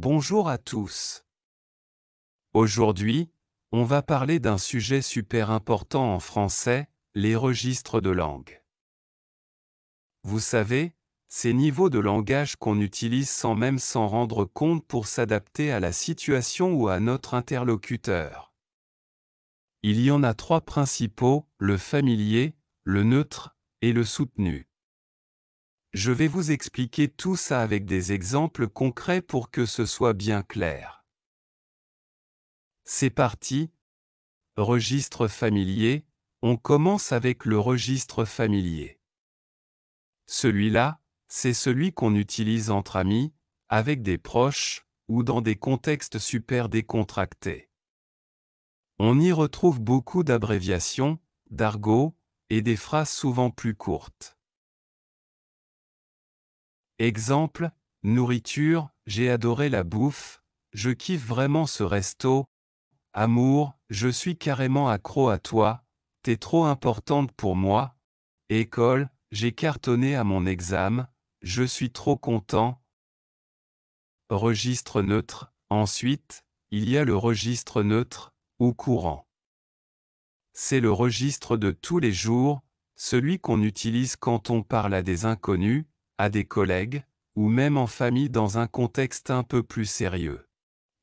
Bonjour à tous. Aujourd'hui, on va parler d'un sujet super important en français, les registres de langue. Vous savez, ces niveaux de langage qu'on utilise sans même s'en rendre compte pour s'adapter à la situation ou à notre interlocuteur. Il y en a trois principaux, le familier, le neutre et le soutenu. Je vais vous expliquer tout ça avec des exemples concrets pour que ce soit bien clair. C'est parti. Registre familier. On commence avec le registre familier. Celui-là, c'est celui qu'on utilise entre amis, avec des proches, ou dans des contextes super décontractés. On y retrouve beaucoup d'abréviations, d'argot, et des phrases souvent plus courtes. Exemple, nourriture, j'ai adoré la bouffe, je kiffe vraiment ce resto. Amour, je suis carrément accro à toi, t'es trop importante pour moi. École, j'ai cartonné à mon examen, je suis trop content. Registre neutre. Ensuite, il y a le registre neutre, ou courant. C'est le registre de tous les jours, celui qu'on utilise quand on parle à des inconnus, à des collègues, ou même en famille dans un contexte un peu plus sérieux.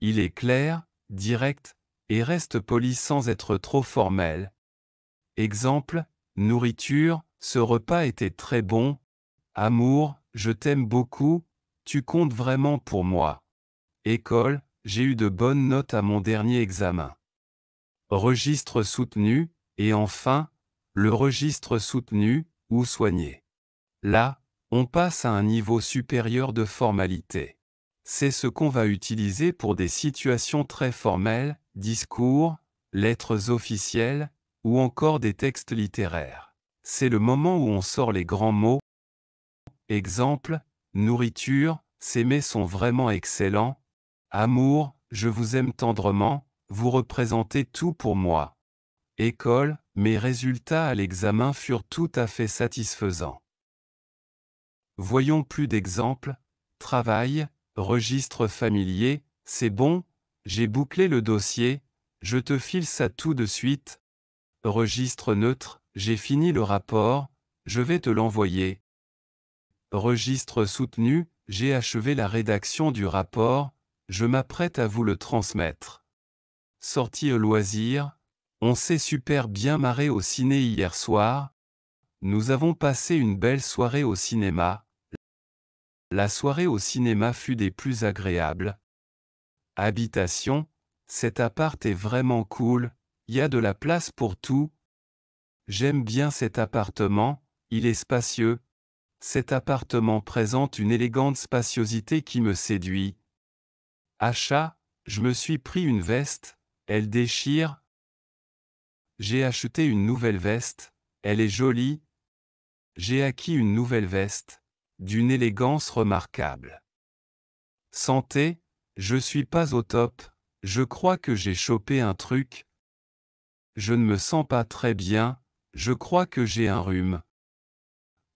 Il est clair, direct, et reste poli sans être trop formel. Exemple, nourriture, ce repas était très bon. Amour, je t'aime beaucoup, tu comptes vraiment pour moi. École, j'ai eu de bonnes notes à mon dernier examen. Registre soutenu, et enfin, le registre soutenu, ou soigné. Là, on passe à un niveau supérieur de formalité. C'est ce qu'on va utiliser pour des situations très formelles, discours, lettres officielles, ou encore des textes littéraires. C'est le moment où on sort les grands mots. Exemple, nourriture, ces mets sont vraiment excellents. Amour, je vous aime tendrement, vous représentez tout pour moi. École, mes résultats à l'examen furent tout à fait satisfaisants. Voyons plus d'exemples. Travail, registre familier, c'est bon, j'ai bouclé le dossier, je te file ça tout de suite. Registre neutre, j'ai fini le rapport, je vais te l'envoyer. Registre soutenu, j'ai achevé la rédaction du rapport, je m'apprête à vous le transmettre. Sortie au loisir, on s'est super bien marré au ciné hier soir, nous avons passé une belle soirée au cinéma. La soirée au cinéma fut des plus agréables. Habitation, cet appart est vraiment cool, il y a de la place pour tout. J'aime bien cet appartement, il est spacieux. Cet appartement présente une élégante spaciosité qui me séduit. Achat, je me suis pris une veste, elle déchire. J'ai acheté une nouvelle veste, elle est jolie, j'ai acquis une nouvelle veste, d'une élégance remarquable. Santé, je suis pas au top, je crois que j'ai chopé un truc. Je ne me sens pas très bien, je crois que j'ai un rhume.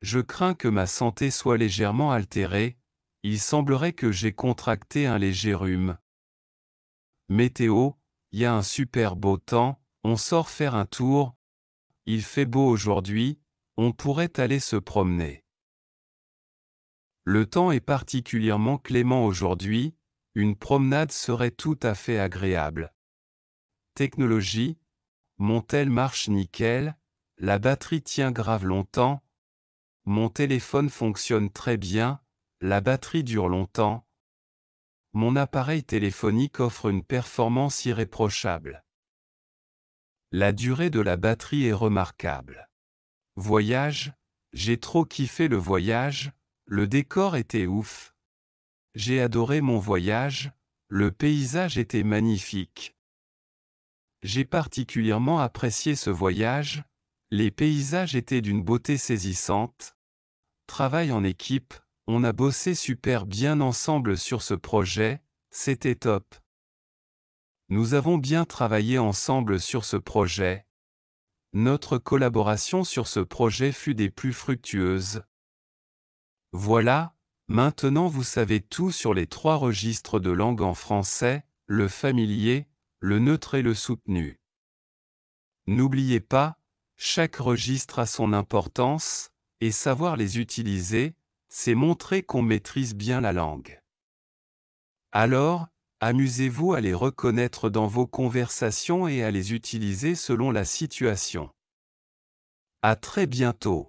Je crains que ma santé soit légèrement altérée, il semblerait que j'ai contracté un léger rhume. Météo, il y a un super beau temps, on sort faire un tour. Il fait beau aujourd'hui, on pourrait aller se promener. Le temps est particulièrement clément aujourd'hui, une promenade serait tout à fait agréable. Technologie, mon tel marche nickel, la batterie tient grave longtemps, mon téléphone fonctionne très bien, la batterie dure longtemps, mon appareil téléphonique offre une performance irréprochable. La durée de la batterie est remarquable. Voyage, j'ai trop kiffé le voyage, le décor était ouf. J'ai adoré mon voyage, le paysage était magnifique. J'ai particulièrement apprécié ce voyage, les paysages étaient d'une beauté saisissante. Travail en équipe, on a bossé super bien ensemble sur ce projet, c'était top. Nous avons bien travaillé ensemble sur ce projet. Notre collaboration sur ce projet fut des plus fructueuses. Voilà, maintenant vous savez tout sur les trois registres de langue en français, le familier, le neutre et le soutenu. N'oubliez pas, chaque registre a son importance, et savoir les utiliser, c'est montrer qu'on maîtrise bien la langue. Alors, amusez-vous à les reconnaître dans vos conversations et à les utiliser selon la situation. À très bientôt.